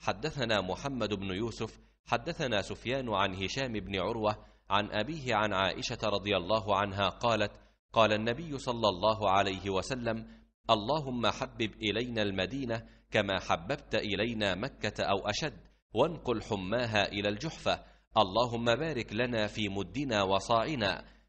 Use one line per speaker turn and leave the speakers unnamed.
حدثنا محمد بن يوسف حدثنا سفيان عن هشام بن عروه عن ابيه عن عائشه رضي الله عنها قالت قال النبي صلى الله عليه وسلم اللهم حبب الينا المدينه كما حببت الينا مكه او اشد وانقل حماها الى الجحفه اللهم بارك لنا في مدنا وصاعنا